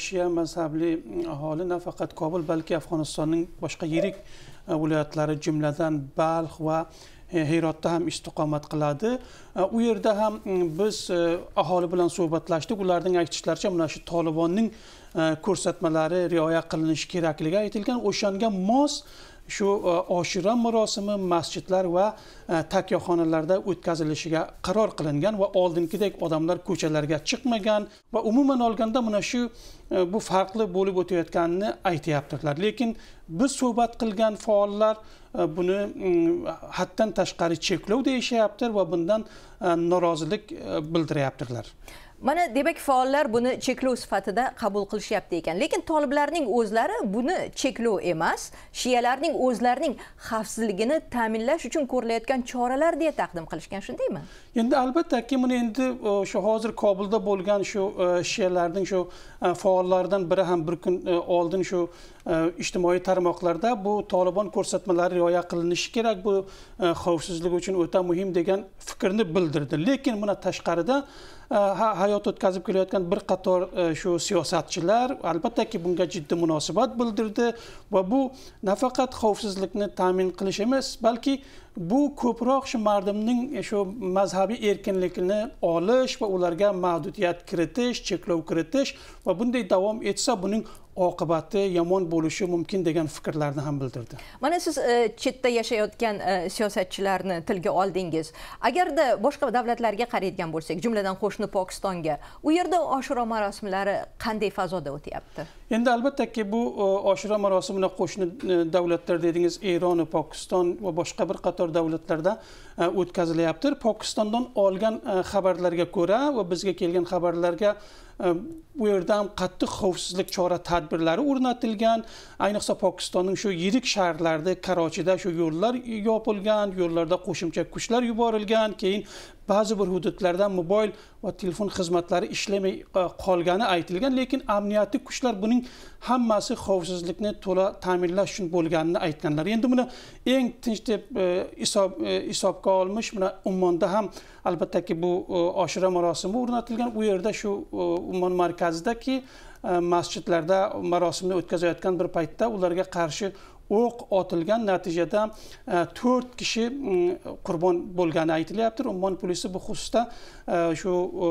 shia mazhabli mm, aholi nafaqat kobul balki afg'onistonning boshqa yirik e, viloyatlari jumladan balx va e, herotda ham istiqomat qiladi e, u yerda ham mm, biz aholi bilan suhbatlashdik ularning aytishlaricha mana shu tolibonning ko'rsatmalari rioya qilinishi kerakligi aytilgan o'shanga mos shu e, oshira marosimi masjidlar va e, takyoxonalarda o'tkazilishiga qaror qilingan va oldingidek odamlar ko'chalarga chiqmagan va umuman olganda mana shu e, bu farqli bo'lib o'tayotganini aytyaptilar lekin biz suhbat qilgan faollar buni mm, haddan tashqari cheklov deyishyapti va bundan norozilik bildiryaptilar mana demak faollar buni cheklov sifatida qabul qilishyapti ekan lekin toliblarning o'zlari buni cheklov emas shiyalarning o'zlarining xavfsizligini ta'minlash uchun ko'rilayotgan choralar deya taqdim qilishgan shundaymi endi albattaki buni endi e, shu hozir kobulda bo'lgan shu e, shiyalarning shu e, faollardan biri ham bir kun oldin shu ijtimoiy tarmoqlarda bu tolibon ko'rsatmalari rioya qilinishi kerak bu e, xavfsizlik uchun o'ta muhim degan fikrni bildirdi lekin buni tashqarida e, hayot o'tkazib kelayotgan bir qator e, shu siyosatchilar albattaki bunga jiddiy munosabat bildirdi va bu nafaqat xavfsizlikni ta'min qilish emas balki bu ko'proq shu mardimning shu mazhabiy erkinligini olish va ularga ma'dudiyat kiritish cheklov kiritish va bunday davom etsa buning oqibati yomon bo'lishi mumkin degan fikrlarni ham bildirdi mana siz e, chetda yashayotgan e, siyosatchilarni tilga oldingiz agarda boshqa davlatlarga qaraydigan bo'lsak jumladan qo'shni pokistonga u yerda oshiro marosimlari qanday fazoda o'tyapti endi albattaki bu e, oshiro marosimini qo'shni davlatlar dedingiz eron pokiston va boshqa bir qator davlatlarda o'tkazilyapti pokistondan olgan xabarlarga ko'ra va bizga kelgan xabarlarga bu yerda ham qattiq xavfsizlik chora tadbirlari o'rnatilgan ayniqsa pokistonning shu yirik shaharlarida karochida shu yo'llar yopilgan yo'llarda qo'shimcha kuchlar yuborilgan keyin ba'zi bir hududlarda mobil va telefon xizmatlari ishlamay e, qolgani aytilgan lekin amniyati kuchlar buning hammasi xavfsizlikni to'la ta'minlash uchun bo'lganini aytganlar endi buni eng tinch deb e, hisob e, hisobga olmish mana ummonda ham albattaki bu oshira marosimi o'rnatilgan u yerda shu ummon markazidaki masjidlarda marosimni o'tkazayotgan bir paytda ularga qarshi o'q otilgan natijada e, to'rt kishi mm, qurbon bo'lgani aytilyapti ummon polisi bu xususda e, shu e,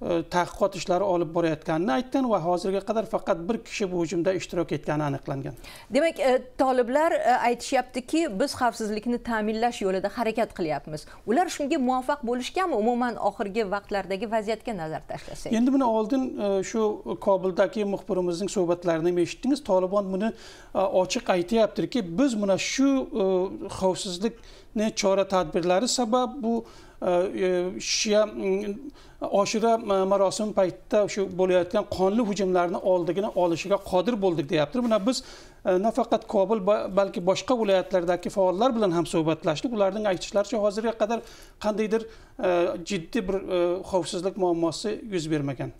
Э, tadqiqot ishlari olib borayotganini aytgan va hozirga qadar faqat bir kishi bu hujumda ishtirok etgani aniqlangan demak e, toliblar e, aytishyaptiki biz xavfsizlikni ta'minlash yo'lida harakat qilyapmiz ular shunga muvaffaq bo'lishganmi umuman oxirgi vaqtlardagi vaziyatga nazar tashlasak endi buni oldin e, shu kobuldagi muxbirimizning suhbatlarini eshitdingiz tolibon buni ochiq aytyaptiki biz mana shu xavfsizlikni chora tadbirlari sabab bu E, shia mm, oshira e, marosim paytida shu bo'layotgan qonli hujumlarni oldigini olishiga qodir bo'ldik deyapti buna biz e, nafaqat kobul balki boshqa viloyatlardagi faollar bilan ham suhbatlashdik ularning aytishlaricha hozirga qadar qandaydir jiddiy bir xavfsizlik muammosi yuz bermagan